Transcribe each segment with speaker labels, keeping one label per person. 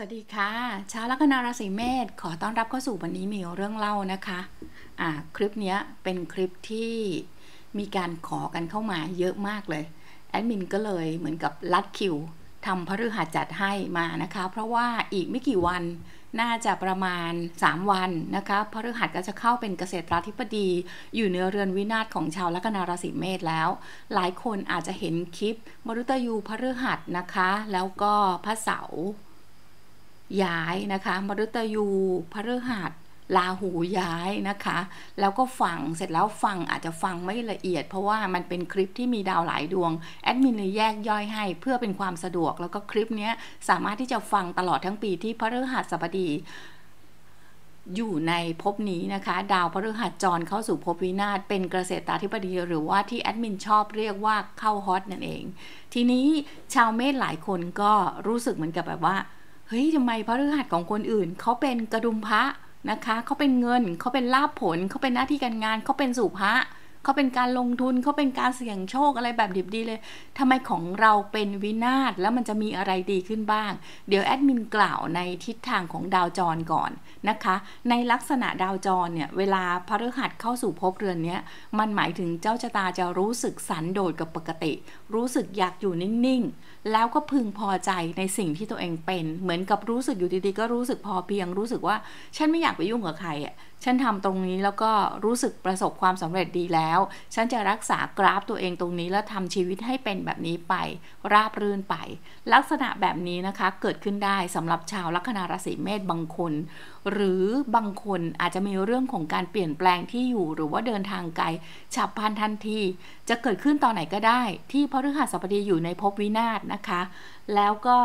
Speaker 1: สวัสดีค่ะ ชาวลัคนาราศีเมษขอต้อนรับเข้าสู่วันนี้มีเรื่องเล่านะคะอ่าคลิปนี้เป็นคลิปที่มีการขอกันเข้ามาเยอะมากเลยแอดมินก็เลยเหมือนกับลัดคิวทำพฤหัสจัดให้มานะคะ เพราะว่าอีกไม่กี่วันน่าจะประมาณ 3 วันนะคะพฤหัสก็จะเข้าเป็นเกษตรราธิบดี อยู่เนือเรือนวินาศของชาวลัคนาราศีเมษแล้ว หลายคนอาจจะเห็นคลิปมรุตยูพฤหัสนะคะ แล้วก็พระเสาร์ย้ายนะคะ มฤตยู พฤหัสลาหูย้ายนะคะ แล้วก็ฟัง เสร็จแล้วฟังอาจจะฟังไม่ละเอียดเพราะว่ามันเป็นคลิปที่มีดาวหลายดวง แอดมินเลยแยกย่อยให้ เพื่อเป็นความสะดวก แล้วก็คลิปนี้สามารถที่จะฟังตลอดทั้งปีที่พฤหัสบดีอยู่ในภพนี้นะคะ ดาวพฤหัสจรเข้าสู่ภพวินาศเป็นเกษตราธิบดีหรือว่าที่แอดมินชอบเรียกว่าเข้าฮอตนั่นเอง ทีนี้ชาวเมษหลายคนก็รู้สึกเหมือนกับแบบว่าเฮ้ย ทำไมพระฤหัสของคนอื่นเขาเป็นกระดุมพระนะคะ เขาเป็นเงิน เขาเป็นลาภผล เขาเป็นหน้าที่การงาน เขาเป็นสุภะเขาเป็นการลงทุน เขาเป็นการเสี่ยงโชคอะไรแบบดิบดีเลย ทำไมของเราเป็นวินาศแล้วมันจะมีอะไรดีขึ้นบ้าง เดี๋ยวแอดมินกล่าวในทิศทางของดาวจรก่อนนะคะ ในลักษณะดาวจรเนี่ยเวลาพระฤหัสเข้าสู่ภพเรือนเนี้ย มันหมายถึงเจ้าชะตาจะรู้สึกสันโดษกับปกติ รู้สึกอยากอยู่นิ่งๆแล้วก็พึงพอใจในสิ่งที่ตัวเองเป็น เหมือนกับรู้สึกอยู่ดีๆก็รู้สึกพอเพียง รู้สึกว่า ฉันไม่อยากไปยุ่งกับใครอ่ะ ฉันทำตรงนี้แล้วก็รู้สึกประสบความสำเร็จดีแล้ว ฉันจะรักษากราฟตัวเองตรงนี้ แล้วทำชีวิตให้เป็นแบบนี้ไป ราบรื่นไป ลักษณะแบบนี้นะคะเกิดขึ้นได้สำหรับชาวลัคนาราศีเมษบางคน หรือบางคนอาจจะมีเรื่องของการเปลี่ยนแปลงที่อยู่ หรือว่าเดินทางไกลฉับพลันทันทีจะเกิดขึ้นตอนไหนก็ได้ ที่พระฤหัสบดีอยู่ในภพวินาศนะคะแล้วก็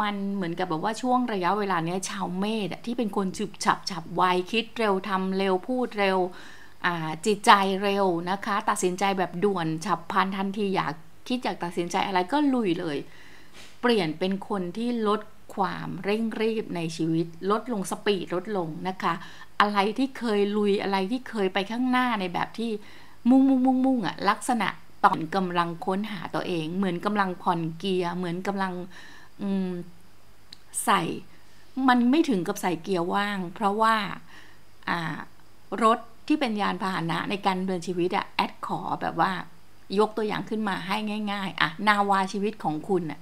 Speaker 1: มันเหมือนกับแบบว่าช่วงระยะเวลาเนี้ยชาวเมธที่เป็นคนฉุบฉับฉับไวคิดเร็วทำเร็วพูดเร็วจิตใจเร็วนะคะตัดสินใจแบบด่วนฉับพลันทันทีอยากคิดอยากตัดสินใจอะไรก็ลุยเลย เปลี่ยนเป็นคนที่ลดความเร่งรีบในชีวิต ลดลงสปีดลดลงนะคะ อะไรที่เคยลุยอะไรที่เคยไปข้างหน้าในแบบที่มุ่งมุ่งมุ่งมุ่งอะลักษณะตอนกำลังค้นหาตัวเอง เหมือนกำลังผ่อนเกียร์เหมือนกำลังใส่ มันไม่ถึงกับใส่เกียร์ว่าง เพราะว่ารถที่เป็นยานพาหนะในการเดินชีวิตอะแอดขอแบบว่า ยกตัวอย่างขึ้นมาให้ง่าย ๆอะนาวาชีวิตของคุณอะ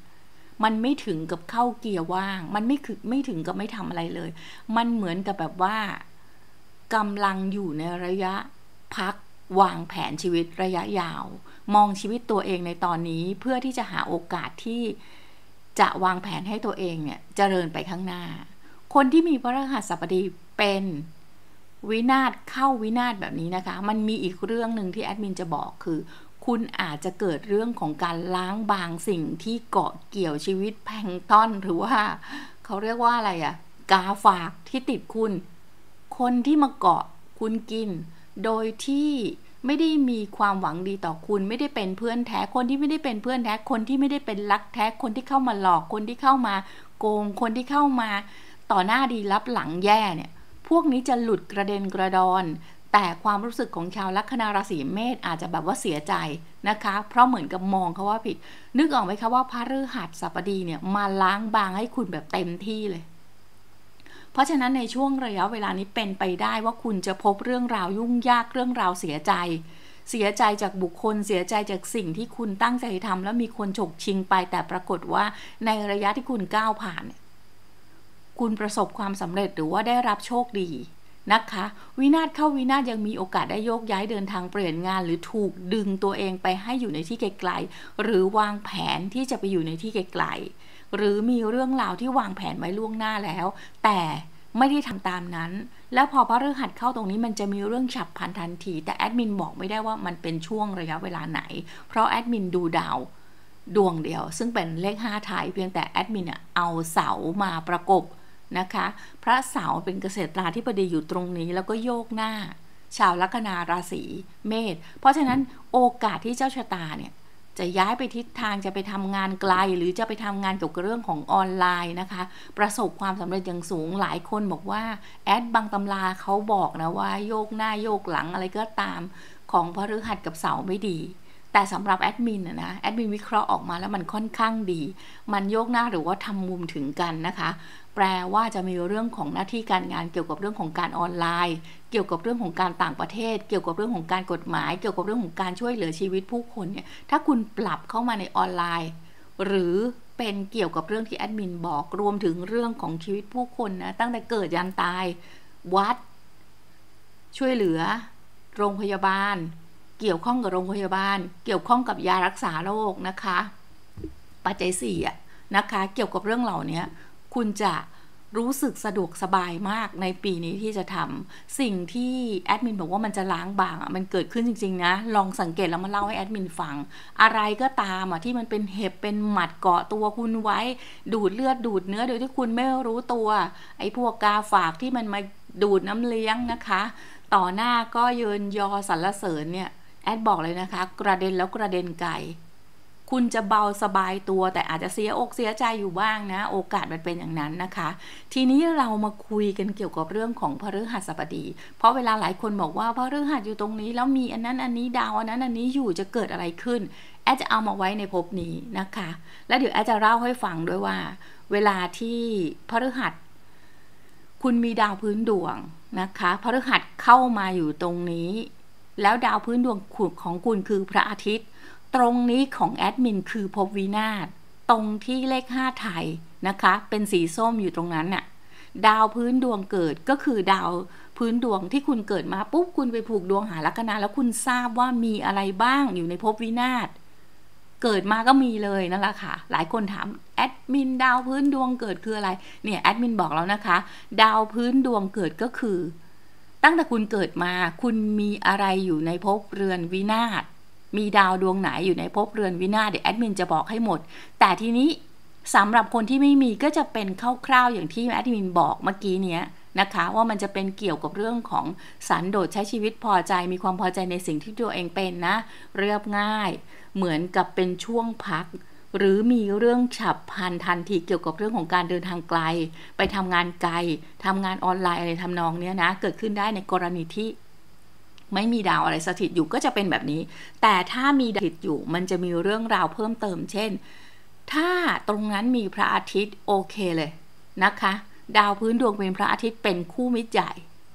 Speaker 1: มันไม่ถึงกับเข้าเกียร์ว่าง มันไม่คือไม่ถึงกับไม่ทำอะไรเลย มันเหมือนกับแบบว่ากำลังอยู่ในระยะพักวางแผนชีวิตระยะยาวมองชีวิตตัวเองในตอนนี้เพื่อที่จะหาโอกาสที่จะวางแผนให้ตัวเองเนี่ยจเจริญไปข้างหน้า คนที่มี พระรหัสบดีเป็นวินาศเข้าวินาศแบบนี้นะคะ มันมีอีกเรื่องหนึ่งที่แอดมินจะบอกคือ คุณอาจจะเกิดเรื่องของการล้างบางสิ่งที่เกาะเกี่ยวชีวิตแพงต้นหรือว่า เขาเรียกว่าอะไรอะกาฝากที่ติดคุณ คนที่มาเกาะคุณกินโดยที่ไม่ได้มีความหวังดีต่อคุณไม่ได้เป็นเพื่อนแท้คนที่ไม่ได้เป็นเพื่อนแท้คนที่ไม่ได้เป็นรักแท้คนที่เข้ามาหลอกคนที่เข้ามาโกงคนที่เข้ามา ต่อหน้าดีรับหลังแย่เนี่ยพวกนี้จะหลุดกระเด็นกระดอนแต่ความรู้สึกของชาวลัคนาราศีเมษอาจจะแบบว่าเสียใจนะคะ เพราะเหมือนกับมองเขาว่าผิด นึกออกไหมคะว่าพระฤหัสัปดีเนี่ยมาล้างบางให้คุณแบบเต็มที่เลยเพราะฉะนั้นในช่วงระยะเวลานี้เป็นไปได้ว่าคุณจะพบเรื่องราวยุ่งยากเรื่องราวเสียใจ เสียใจจากบุคคลเสียใจจากสิ่งที่คุณตั้งใจทำแล้วมีคนฉกชิงไป แต่ปรากฏว่าในระยะที่คุณก้าวผ่านคุณประสบความสำเร็จหรือว่าได้รับโชคดีนะคะวินาศเข้าวินาศยังมีโอกาสได้โยกย้ายเดินทางเปลี่ยนงาน หรือถูกดึงตัวเองไปให้อยู่ในที่ไกลๆหรือวางแผนที่จะไปอยู่ในที่ไกลๆหรือมีเรื่องราวที่วางแผนไว้ล่วงหน้าแล้ว แต่ไม่ได้ทำตามนั้น แล้วพอพระฤหัสเข้าตรงนี้มันจะมีเรื่องฉับพลันทันที แต่แอดมินบอกไม่ได้ว่ามันเป็นช่วงระยะเวลาไหน เพราะแอดมินดูดาวดวงเดียว ซึ่งเป็นเลขหาไทยเพียงแต่แอดมินเอาเสามาประกบนะคะ พระเสาเป็นเกษตราธิบดีอยู่ตรงนี้แล้วก็โยกหน้า ชาวลัคนาราศีเมษเพราะฉะนั้นโอกาสที่เจ้าชะตาเนี่ยจะย้ายไปทิศทางจะไปทำงานไกลหรือจะไปทำงานเกี่ยวกับเรื่องของออนไลน์นะคะ ประสบความสำเร็จอย่างสูงหลายคนบอกว่า แอดบางตำราเขาบอกนะว่า โยกหน้าโยกหลังอะไรก็ตาม ของพฤหัสกับเสาไม่ดีแต่สำหรับแอดมินนะ แอดมินวิเคราะห์ออกมาแล้วมันค่อนข้างดี มันโยกหน้าหรือว่าทำมุมถึงกันนะคะ แปลว่าจะมีเรื่องของหน้าที่การงานเกี่ยวกับเรื่องของการออนไลน์ เกี่ยวกับเรื่องของการต่างประเทศ เกี่ยวกับเรื่องของการกฎหมาย เกี่ยวกับเรื่องของการช่วยเหลือชีวิตผู้คนเนี่ยถ้าคุณปรับเข้ามาในออนไลน์ หรือเป็นเกี่ยวกับเรื่องที่แอดมินบอกรวมถึงเรื่องของชีวิตผู้คนนะตั้งแต่เกิดยันตาย วัด ช่วยเหลือ โรงพยาบาลเกี่ยวข้องกับโรงพยาบาล เกี่ยวข้องกับยารักษาโรคนะคะ ปัจจัยสี่อะนะคะ เกี่ยวกับเรื่องเหล่านี้คุณจะรู้สึกสะดวกสบายมากในปีนี้ที่จะทำสิ่งที่แอดมินบอกว่ามันจะล้างบางอ่ะมันเกิดขึ้นจริงๆนะ ลองสังเกตแล้วมาเล่าให้แอดมินฟัง อะไรก็ตามอ่ะที่มันเป็นเห็บเป็นหมัดเกาะตัวคุณไว้ ดูดเลือดดูดเนื้อโดยที่คุณไม่รู้ตัว ไอ้พวกกาฝากที่มันมาดูดน้ำเลี้ยงนะคะ ต่อหน้าก็เยินยอสรรเสริญเนี่ยแอดบอกเลยนะคะกระเด็นแล้วกระเด็นไกล คุณจะเบาสบายตัวแต่อาจจะเสียอกเสียใจอยู่บ้างนะ โอกาสมันเป็นอย่างนั้นนะคะ ทีนี้เรามาคุยกันเกี่ยวกับเรื่องของพฤหัสบดี เพราะเวลาหลายคนบอกว่าพฤหัสอยู่ตรงนี้แล้วมีอันนั้นอันนี้ดาวอันนั้นอันนี้อยู่จะเกิดอะไรขึ้นแอดจะเอามาไว้ในภพนี้นะคะ และเดี๋ยวแอดจะเล่าให้ฟังด้วยว่า เวลาที่พฤหัส คุณมีดาวพื้นดวงนะคะพฤหัสเข้ามาอยู่ตรงนี้แล้วดาวพื้นดวงขของคุณคือพระอาทิตย์ตรงนี้ของแอดมินคือภพวินาศตรงที่เลข5ไทยนะคะ เป็นสีส้มอยู่ตรงนั้นน่ะดาวพื้นดวงเกิดก็คือดาวพื้นดวงที่คุณเกิดมาปุ๊บคุณไปผูกดวงหาลัคนา แล้วคุณทราบว่ามีอะไรบ้างอยู่ในภพวินาศเกิดมาก็มีเลยนั่นแหละค่ะหลายคนถามแอดมินดาวพื้นดวงเกิดคืออะไรเนี่ยแอดมินบอกแล้วนะคะดาวพื้นดวงเกิดก็คือตั้งแต่คุณเกิดมาคุณมีอะไรอยู่ในภพเรือนวินาศมีดาวดวงไหนอยู่ในภพเรือนวินาศเดี๋ยวแอดมินจะบอกให้หมด แต่ทีนี้สำหรับคนที่ไม่มีก็จะเป็นคร่าวๆอย่างที่แอดมินบอกเมื่อกี้ เนี้ยนะคะ ว่ามันจะเป็นเกี่ยวกับเรื่องของ สันโดษใช้ชีวิตพอใจมีความพอใจในสิ่งที่ตัวเองเป็นนะเรียบง่าย เหมือนกับเป็นช่วงพักหรือมีเรื่องฉับพลันทันทีเกี่ยวกับเรื่องของการเดินทางไกล ไปทำงานไกล ทำงานออนไลน์อะไรทำนองเนี้ยนะ เกิดขึ้นได้ในกรณีที่ ไม่มีดาวอะไรสถิตอยู่ก็จะเป็นแบบนี้ แต่ถ้ามีดาวสถิตอยู่มันจะมีเรื่องราวเพิ่มเติมเช่น ถ้าตรงนั้นมีพระอาทิตย์ โอเคเลยนะคะ ดาวพื้นดวงเป็นพระอาทิตย์เป็นคู่มิตรใหญ่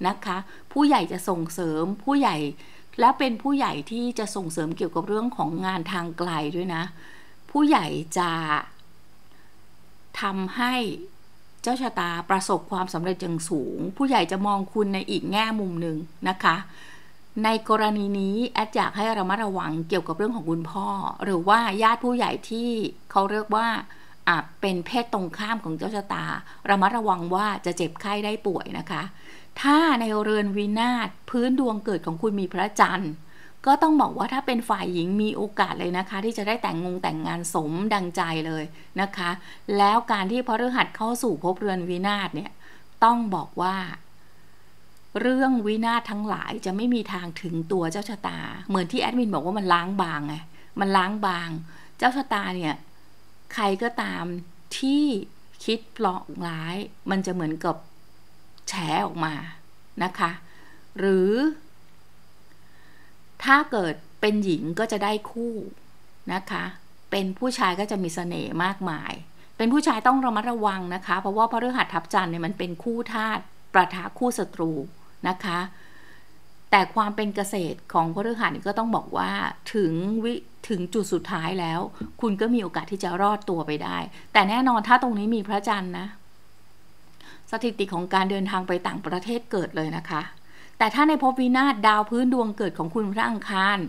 Speaker 1: นะคะ ผู้ใหญ่จะส่งเสริมผู้ใหญ่ และเป็นผู้ใหญ่ที่จะส่งเสริมเกี่ยวกับเรื่องของงานทางไกลด้วยนะผู้ใหญ่จะทำให้เจ้าชะตาประสบความสำเร็จอย่างสูง ผู้ใหญ่จะมองคุณในอีกแง่มุมหนึ่งนะคะ ในกรณีนี้แอดอยากให้ระมัดระวังเกี่ยวกับเรื่องของคุณพ่อ หรือว่าญาติผู้ใหญ่ที่เขาเรียกว่าเป็นเพศตรงข้ามของเจ้าชะตาระมัดระวังว่าจะเจ็บไข้ได้ป่วยนะคะ ถ้าในเรือนวินาศพื้นดวงเกิดของคุณมีพระจันทร์ก็ต้องบอกว่าถ้าเป็นฝ่ายหญิงมีโอกาสเลยนะคะ ที่จะได้แต่งงงแต่งงานสมดังใจเลยนะคะ แล้วการที่พระฤหัสเข้าสู่ภพเรือนวินาศเนี่ย ต้องบอกว่า เรื่องวินาศทั้งหลายจะไม่มีทางถึงตัวเจ้าชะตา เหมือนที่แอดมินบอกว่ามันล้างบางไงมันล้างบาง เจ้าชะตาเนี่ยใครก็ตามที่คิดปลอกร้ายมันจะเหมือนกับแฉออกมานะคะ หรือถ้าเกิดเป็นหญิงก็จะได้คู่นะคะ เป็นผู้ชายก็จะมีสเสน่ห์มากมาย เป็นผู้ชายต้องระมัดระวังนะคะ เพราะว่าพระฤหัสทับจันทร์เนี่ยมันเป็นคู่ธาตุประทะคู่ศัตรูนะคะ แต่ความเป็นเกษตรของพระฤหัสก็ต้องบอกว่าถึงวิถึงจุดสุดท้ายแล้ว คุณก็มีโอกาสที่จะรอดตัวไปได้ แต่แน่นอนถ้าตรงนี้มีพระจันทร์นะสถิติของการเดินทางไปต่างประเทศเกิดเลยนะคะแต่ถ้าในภพวินาศดาวพื้นดวงเกิดของคุณพระอังคาร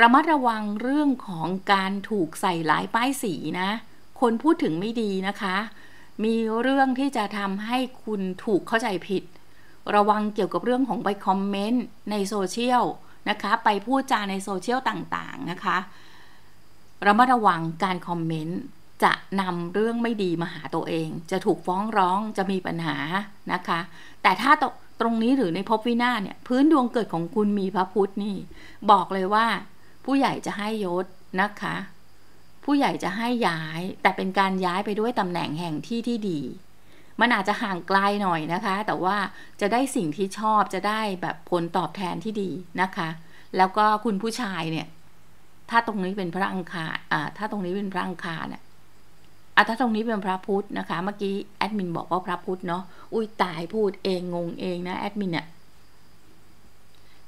Speaker 1: ระมัดระวังเรื่องของการถูกใส่หลายป้ายสีนะ คนพูดถึงไม่ดีนะคะ มีเรื่องที่จะทำให้คุณถูกเข้าใจผิด ระวังเกี่ยวกับเรื่องของไปคอมเมนต์ในโซเชียลนะคะ ไปพูดจาในโซเชียลต่างๆนะคะ ระมัดระวังการคอมเมนต์จะนำเรื่องไม่ดีมาหาตัวเอง จะถูกฟ้องร้อง จะมีปัญหานะคะ แต่ถ้าตรงนี้หรือในภพวินาเนี่ย พื้นดวงเกิดของคุณมีพระพุทธนี่ บอกเลยว่าผู้ใหญ่จะให้ยศนะคะ ผู้ใหญ่จะให้ย้าย แต่เป็นการย้ายไปด้วยตำแหน่งแห่งที่ที่ดี มันอาจจะห่างไกลหน่อยนะคะ แต่ว่าจะได้สิ่งที่ชอบจะได้แบบผลตอบแทนที่ดีนะคะ แล้วก็คุณผู้ชายเนี่ย ถ้าตรงนี้เป็นพระอังคารอ่าถ้าตรงนี้เป็นพระอังคารเนี่ยอะถ้าตรงนี้เป็นพระพุทธนะคะ เมื่อกี้แอดมินบอกว่าพระพุทธเนาะ อุ้ยตายพูดเองงงเองนะแอดมินเนี่ย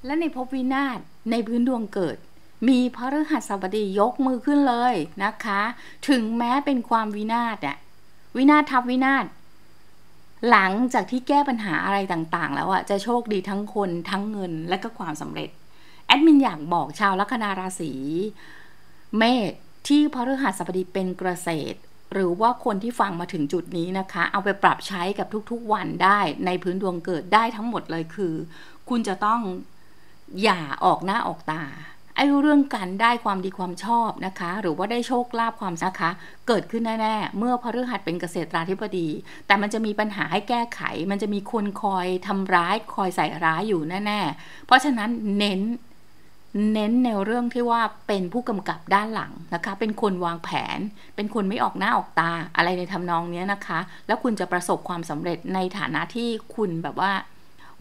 Speaker 1: และในภพวินาศในพื้นดวงเกิด มีพระฤหัสบดียกมือขึ้นเลยนะคะ ถึงแม้เป็นความวินาศอะวินาศทับวินาศหลังจากที่แก้ปัญหาอะไรต่างๆแล้วอะจะโชคดีทั้งคนทั้งเงินและก็ความสำเร็จ แอดมินอยากบอกชาวลัคนาราศีเมษที่พระฤหัสบดีเป็นเกษตรหรือว่าคนที่ฟังมาถึงจุดนี้นะคะ เอาไปปรับใช้กับทุกๆวันได้ในพื้นดวงเกิดได้ทั้งหมดเลยคือ คุณจะต้องอย่าออกหน้าออกตาไอ้เรื่องการได้ความดีความชอบนะคะ หรือว่าได้โชคลาภความนะคะ เกิดขึ้นแน่ ๆ เมื่อพระฤหัสเป็นเกษตราธิบดี แต่มันจะมีปัญหาให้แก้ไข มันจะมีคนคอยทำร้ายคอยใส่ร้ายอยู่แน่ ๆ เพราะฉะนั้นเน้นเน้นในเรื่องที่ว่าเป็นผู้กำกับด้านหลังนะคะ เป็นคนวางแผน เป็นคนไม่ออกหน้าออกตาอะไรในทำนองนี้นะคะ แล้วคุณจะประสบความสำเร็จในฐานะที่คุณแบบว่า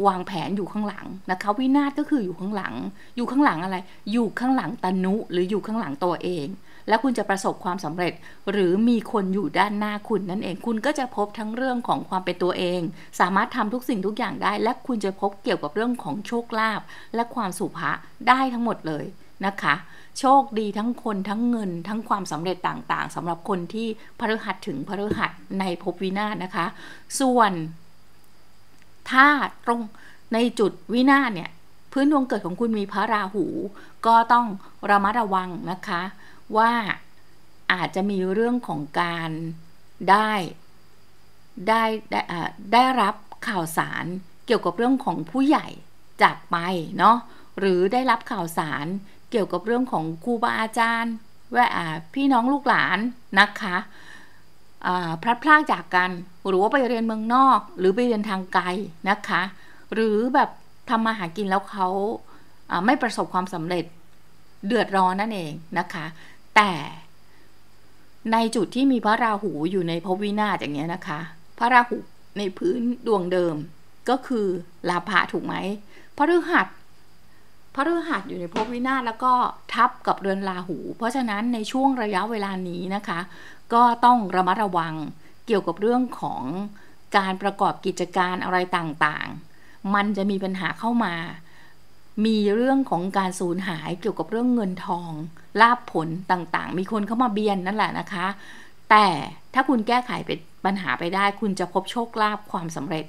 Speaker 1: วางแผนอยู่ข้างหลังนะคะวินาศก็คืออยู่ข้างหลังอยู่ข้างหลังอะไร อยู่ข้างหลังตนุหรืออยู่ข้างหลังตัวเอง แล้วคุณจะประสบความสำเร็จหรือมีคนอยู่ด้านหน้าคุณนั่นเองคุณก็จะพบทั้งเรื่องของความเป็นตัวเองสามารถทำทุกสิ่งทุกอย่างได้ และคุณจะพบเกี่ยวกับเรื่องของโชคลาภและความสุภะได้ทั้งหมดเลยนะคะ โชคดีทั้งคนทั้งเงินทั้งความสำเร็จต่างๆสำหรับคนที่พฤหัสถึงพฤหัสในภพวินาศนะคะ ส่วนถ้าตรงในจุดวินาศเนี่ยพื้นดวงเกิดของคุณมีพระราหูก็ต้องระมัดระวังนะคะ ว่าอาจจะมีเรื่องของการได้ได้ได้ได้รับข่าวสารเกี่ยวกับเรื่องของผู้ใหญ่จากไปเนาะหรือได้รับข่าวสารเกี่ยวกับเรื่องของครูบาอาจารย์ว่าพี่น้องลูกหลานนะคะพลัดพรากจากกันหรือว่าไปเรียนเมืองนอก หรือไปเรียนทางไกล นะคะ หรือแบบทำมาหากินแล้วเขาไม่ประสบความสำเร็จเดือดร้อนนั่นเองนะคะ แต่ในจุดที่มีพระราหูอยู่ในภพวินาศอย่างเงี้ยนะคะ พระราหูในพื้นดวงเดิมก็คือลาภะถูกไหมพระฤหัสพระฤหัสอยู่ในภพวินาศแล้วก็ทับกับเรือนราหู เพราะฉะนั้นในช่วงระยะเวลานี้นะคะ ก็ต้องระมัดระวังเกี่ยวกับเรื่องของการประกอบกิจการอะไรต่างๆ มันจะมีปัญหาเข้ามา มีเรื่องของการสูญหาย เกี่ยวกับเรื่องเงินทอง ลาบผลต่างๆ มีคนเข้ามาเบียนนั่นแหละนะคะ แต่ถ้าคุณแก้ไขเป็นปัญหาไปได้ คุณจะพบโชคลาภความสำเร็จ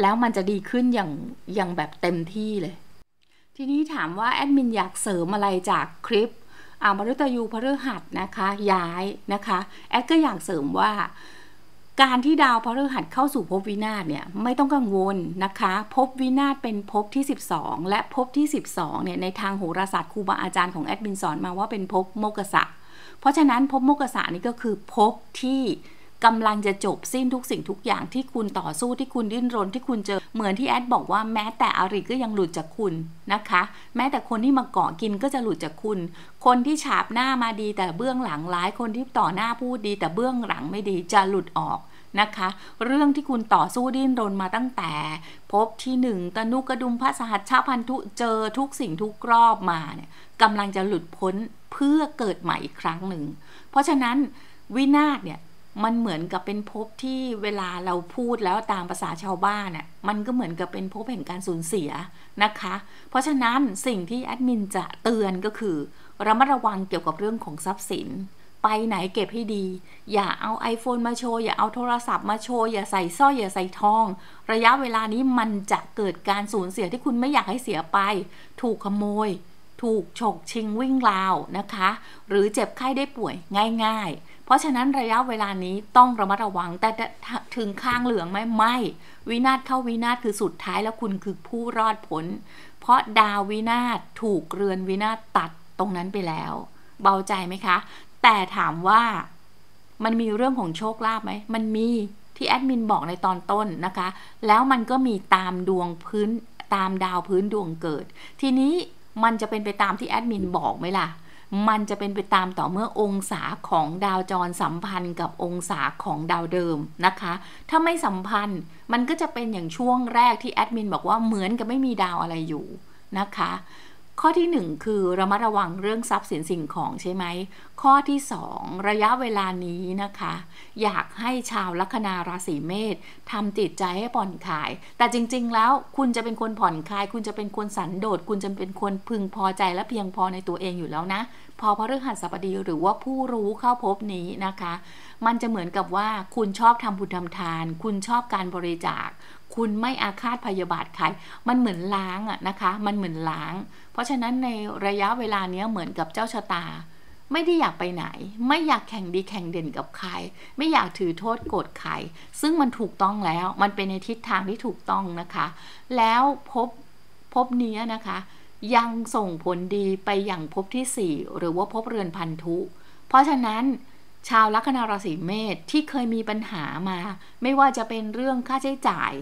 Speaker 1: แล้วมันจะดีขึ้นอย่างอย่างแบบเต็มที่เลย ทีนี้ถามว่าแอดมินอยากเสริมอะไรจากคลิปอามรุตยูพระฤหัสนะคะ ย้ายนะคะแอดก็อยากเสริมว่าการที่ดาวพฤหัสเข้าสู่ภพวินาศเนี่ยไม่ต้องกังวลนะคะภพวินาศเป็นภพที่ 12 และภพที่ 12เนี่ยในทางโหราศาสตร์ครูบาอาจารย์ของแอดมินสอนมาว่าเป็นภพโมกษะเพราะฉะนั้นภพโมกษะนี่ก็คือภพที่กำลังจะจบสิ้นทุกสิ่งทุกอย่างที่คุณต่อสู้ที่คุณดิ้นรน ที่คุณเจอ เหมือนที่แอดบอกว่าแม้แต่อริก็ยังหลุดจากคุณนะคะ แม้แต่คนที่มาเกาะกินก็จะหลุดจากคุณ คนที่ฉาบหน้ามาดี แต่เบื้องหลังร้ายคนที่ต่อหน้าพูดดีแต่เบื้องหลังไม่ดีจะหลุดออกนะคะ เรื่องที่คุณต่อสู้ดิ้น รนมาตั้งแต่ พบที่หนึ่งตนุกระดุมพระสหัสชาพันธุเจอทุกสิ่งทุกรอบมาเนี่ยกำลังจะหลุดพ้นเพื่อเกิดใหม่อีกครั้งหนึ่งเพราะฉะนั้นวินาศเนี่ยมันเหมือนกับเป็นภพที่เวลาเราพูดแล้วตามภาษาชาวบ้านน่ะมันก็เหมือนกับเป็นภพแห่งการสูญเสียนะคะเพราะฉะนั้นสิ่งที่แอดมินจะเตือนก็คือระมัดระวังเกี่ยวกับเรื่องของทรัพย์สินไปไหนเก็บให้ดี อย่าเอา iPhone มาโชว์ อย่าเอาโทรศัพท์มาโชว์ อย่าใส่สร้อย อย่าใส่ทอง ระยะเวลานี้มันจะเกิดการสูญเสียที่คุณไม่อยากให้เสียไป ถูกขโมย ถูกฉกชิงวิ่งราวนะคะ หรือเจ็บไข้ได้ป่วยง่าย ๆ เพราะฉะนั้นระยะเวลานี้ต้องระมัดระวัง แต่ถึงข้างเหลืองไหมไม่ วินาศเข้าวินาศคือสุดท้ายแล้วคุณคือผู้รอดผลเพราะดาววินาศถูกเรือนวินาศตัดตรงนั้นไปแล้ว เบาใจไหมคะแต่ถามว่ามันมีเรื่องของโชคลาภไหมมันมีที่แอดมินบอกในตอนต้นนะคะ แล้วมันก็มีตามดวงพื้นตามดาวพื้นดวงเกิด ทีนี้มันจะเป็นไปตามที่แอดมินบอกไหมล่ะ มันจะเป็นไปตามต่อเมื่อองศาของดาวจรสัมพันธ์กับองศาของดาวเดิมนะคะ ถ้าไม่สัมพันธ์มันก็จะเป็นอย่างช่วงแรกที่แอดมินบอกว่า เหมือนกับไม่มีดาวอะไรอยู่นะคะ ข้อที่1คือระมัดระวังเรื่องทรัพย์สินสิ่งของใช่ไหมข้อที่ 2 ระยะเวลานี้นะคะ อยากให้ชาวลัคนา ราศีเมษทำจิตใจให้ผ่อนคลาย แต่จริงๆแล้วคุณจะเป็นคนผ่อนคลาย คุณจะเป็น คน สันโดษคุณ จะ เป็นคนพึงพอใจและเพียงพอในตัวเองอยู่แล้วนะ พอพระฤหัสบดีหรือว่าผู้รู้เข้าพบนี้นะคะ มันจะเหมือนกับว่าคุณชอบทำบุญทำทาน คุณชอบการบริจาค คุณไม่อาฆาตพยาบาทใครมันเหมือนล้างอะนะคะ มันเหมือนล้าง เพราะฉะนั้นในระยะเวลานี้เหมือนกับเจ้าชะตาไม่ได้อยากไปไหน ไม่อยากแข่งดีแข่งเด่นกับใคร ไม่อยากถือโทษโกรธใครซึ่งมันถูกต้องแล้วมันเป็นในทิศทางที่ถูกต้องนะคะ แล้วพบพบนี้นะคะ ยังส่งผลดีไปอย่างพบที่4 หรือว่าพบเรือนพันธุ เพราะฉะนั้นชาวลัคนาราศีเมษที่เคยมีปัญหามา ไม่ว่าจะเป็นเรื่องค่าใช้จ่าย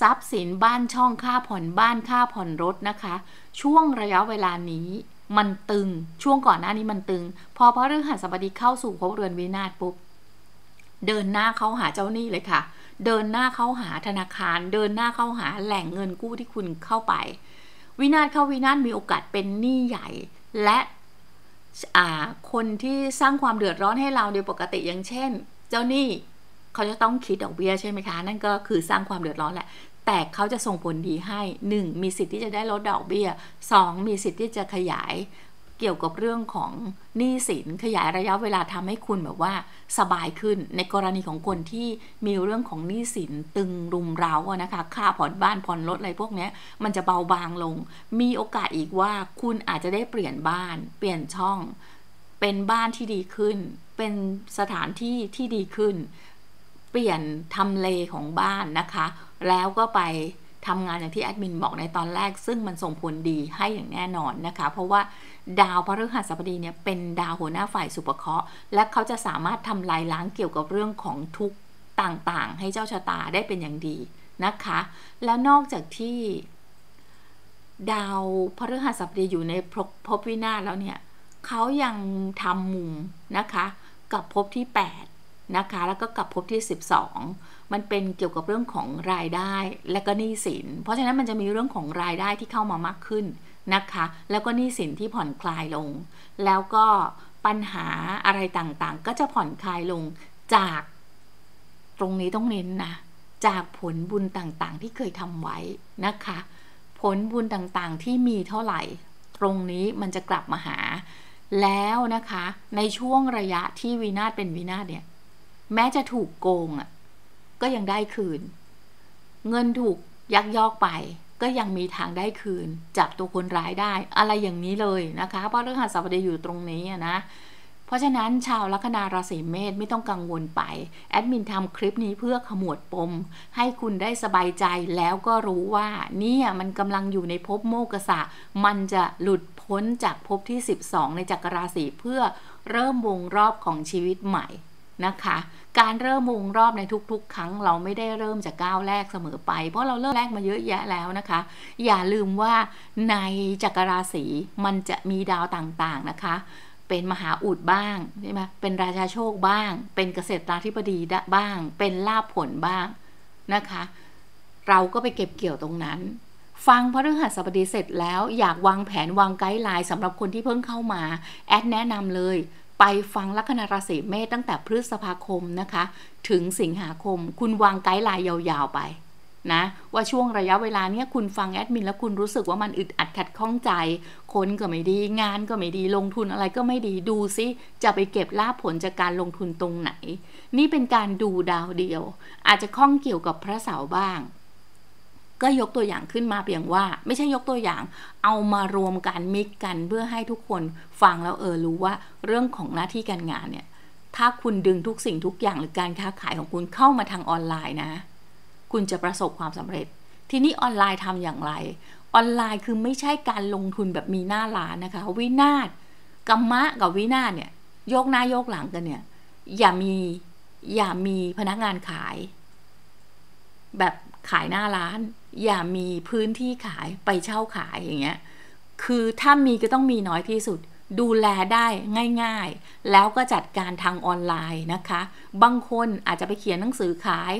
Speaker 1: ทรัพย์สินบ้านช่องค่าผ่อนบ้านค่าผ่อนรถนะคะ ช่วงระยะเวลานี้มันตึงช่วงก่อนหน้านี้มันตึง พอพระฤหัสบดีเข้าสู่ภพเรือนวินาศปุ๊บเดินหน้าเข้าหาเจ้าหนี้เลยค่ะ เดินหน้าเข้าหาธนาคาร เดินหน้าเข้าหาแหล่งเงินกู้ที่คุณเข้าไปวินาศเข้าวินาศมีโอกาสเป็นหนี้ใหญ่ และคนที่สร้างความเดือดร้อนให้เราโดยปกติอย่างเช่น เจ้าหนี้เขาจะต้องคิดดอกเบี้ยใช่ไหมคะนั่นก็คือสร้างความเดือดร้อนแหละแต่เขาจะส่งผลดีให้ 1. มีสิทธิ์ที่จะได้ลดดอกเบี้ย 2. มีสิทธิ์ที่จะขยายเกี่ยวกับเรื่องของหนี้สินขยายระยะเวลาทำให้คุณแบบว่าสบายขึ้น ในกรณีของคนที่มีเรื่องของหนี้สินตึงรุมเร้านะคะค่าผ่อนบ้านผ่อนรถอะไรพวกนี้มันจะเบาบางลง มีโอกาสอีกว่าคุณอาจจะได้เปลี่ยนบ้านเปลี่ยนช่อง เป็นบ้านที่ดีขึ้น เป็นสถานที่ที่ดีขึ้น เปลี่ยนทำเลของบ้านนะคะแล้วก็ไปทำงานอย่างที่แอดมินบอกในตอนแรก ซึ่งมันส่งผลดีให้อย่างแน่นอนนะคะเพราะว่าดาวพฤหัสบดีเนี่ยเป็นดาวหัวหน้าฝ่ายสุภเคราะห์ และเขาจะสามารถทำลายล้างเกี่ยวกับเรื่องของทุกต่างๆ ให้เจ้าชะตาได้เป็นอย่างดี นะคะ แล้วนอกจากที่ ดาวพฤหัสบดีอยู่ในภพวินาศแล้วเนี่ยเขายังทำมุมนะคะกับภพที่8นะคะแล้วก็กลับพบที่ 12 มันเป็นเกี่ยวกับเรื่องของรายได้และก็หนี้สินเพราะฉะนั้นมันจะมีเรื่องของรายได้ที่เข้ามามากขึ้นนะคะแล้วก็หนี้สินที่ผ่อนคลายลง แล้วก็ปัญหาอะไรต่างๆ ก็จะผ่อนคลายลงจากตรงนี้ต้องเน้นนะจากผลบุญต่างๆที่เคยทำไว้นะคะผลบุญต่างๆที่มีเท่าไหร่ ตรงนี้มันจะกลับมาหา แล้วนะคะ ในช่วงระยะที่วินาศเป็นวินาศเนี่ยแม้จะถูกโกงอ่ะ ก็ยังได้คืน เงินถูกยักยอกไป ก็ยังมีทางได้คืนจับตัวคนร้ายได้ อะไรอย่างนี้เลยนะคะ เพราะเรื่องหัสบดีอยู่ตรงนี้นะเพราะฉะนั้นชาวลัคนาราศีเมษไม่ต้องกังวลไปแอดมินทำคลิปนี้เพื่อขมวดปมให้คุณได้สบายใจแล้วก็รู้ว่า เนี่ยมันกำลังอยู่ในภพโมกษะมันจะหลุด พ้นจากภพที่12ในจักรราศีเพื่อเริ่มวงรอบของชีวิตใหม่นะคะการเริ่มวงรอบในทุกๆ ครั้งเราไม่ได้เริ่มจากก้าวแรกเสมอไปเพราะเราเริ่มแรกมาเยอะแยะแล้วนะคะ อย่าลืมว่าในจักรราศีมันจะมีดาวต่างๆนะคะ เป็นมหาอุดบ้างใช่ไหมเป็นราชาโชคบ้าง เป็นเกษตราธิบดีบ้าง เป็นลาบผลบ้างนะคะเราก็ไปเก็บเกี่ยวตรงนั้น ฟังพระฤหัสบดีเสร็จแล้วอยากวางแผนวางไกด์ไลน์สำหรับคนที่เพิ่งเข้ามาแอดแนะนำเลยไปฟังลัคนาราศีเมษตั้งแต่พฤษภาคมนะคะ ถึงสิงหาคม คุณวางไกด์ไลน์ยาวๆไปนะว่าช่วงระยะเวลาเนี้ยคุณฟังแอดมินแล้วคุณรู้สึกว่ามันอึดอัดขัดข้องใจ คนก็ไม่ดีงานก็ไม่ดีลงทุนอะไรก็ไม่ดีดูซิ จะไปเก็บลาผลจากการลงทุนตรงไหน นี่เป็นการดูดาวเดียว อาจจะข้องเกี่ยวกับพระเสาบ้างก็ยกตัวอย่างขึ้นมาเพียงว่า ไม่ใช่ยกตัวอย่าง เอามารวมกันมิกกันเพื่อให้ทุกคนฟังแล้วเออรู้ว่าเรื่องของหน้าที่การงานเนี่ย ถ้าคุณดึงทุกสิ่งทุกอย่างหรือการค้าขายของคุณเข้ามาทางออนไลน์นะ คุณจะประสบความสำเร็จ ทีนี้ออนไลน์ทำอย่างไร ออนไลน์คือไม่ใช่การลงทุนแบบมีหน้าร้านนะคะ วินาศกัมมะกับวินาศเนี่ยโยกหน้าโยกหลังกันเนี่ย อย่ามีอย่ามีพนักงานขาย แบบขายหน้าร้านอย่ามีพื้นที่ขายไปเช่าขายอย่างเงี้ย คือถ้ามีก็ต้องมีน้อยที่สุดดูแลได้ง่ายๆ แล้วก็จัดการทางออนไลน์นะคะ บางคนอาจจะไปเขียนหนังสือขาย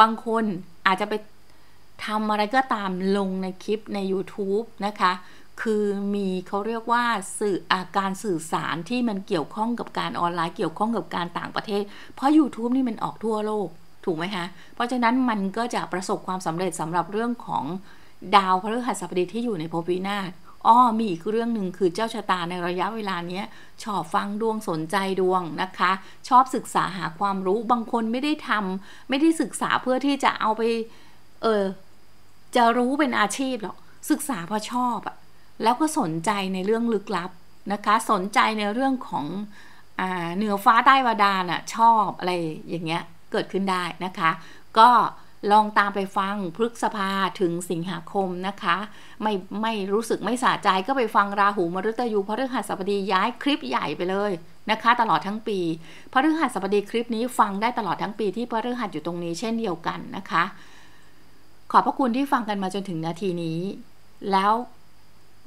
Speaker 1: บางคนอาจจะไปทำอะไรก็ตามลงในคลิปใน YouTube นะคะคือมีเขาเรียกว่าสื่ออาการสื่อสารที่มันเกี่ยวข้องกับการออนไลน์ เกี่ยวข้องกับการต่างประเทศ เพราะ YouTube นี่มันออกทั่วโลกถูกไหมคะ เพราะฉะนั้นมันก็จะประสบความสำเร็จสำหรับเรื่องของดาวพฤหัสบดีที่อยู่ในภพวินาศอ้อมีอีกเรื่องหนึ่งคือเจ้าชะตาในระยะเวลานี้ชอบฟังดวงสนใจดวงนะคะ ชอบศึกษาหาความรู้ บางคนไม่ได้ทำ ไม่ได้ศึกษาเพื่อที่จะเอาไป เออจะรู้เป็นอาชีพหรอก ศึกษาเพราะชอบอะแล้วก็สนใจในเรื่องลึกลับนะคะ สนใจในเรื่องของเหนือฟ้าใต้บาดาลอะชอบอะไรอย่างเงี้ยเกิดขึ้นได้นะคะ ก็ลองตามไปฟังพฤกษภาถึงสิงหาคมนะคะ ไม่ไม่รู้สึกไม่สะใจก็ไปฟังราหูมฤตยูพระฤหัสบดีย้ายคลิปใหญ่ไปเลยนะคะ ตลอดทั้งปี พระฤหัสบดีคลิปนี้ฟังได้ตลอดทั้งปีที่พระฤหัสอยู่ตรงนี้เช่นเดียวกันนะคะ ขอบพระคุณที่ฟังกันมาจนถึงนาทีนี้แล้ว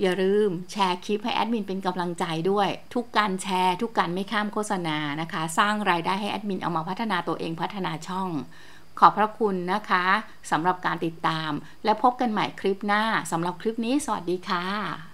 Speaker 1: อย่าลืมแชร์คลิปให้แอดมินเป็นกำลังใจด้วย ทุกการแชร์ ทุกการไม่ข้ามโฆษณานะคะ สร้างรายได้ให้แอดมินเอามาพัฒนาตัวเองพัฒนาช่อง ขอบพระคุณนะคะสำหรับการติดตาม และพบกันใหม่คลิปหน้าสำหรับคลิปนี้สวัสดีค่ะ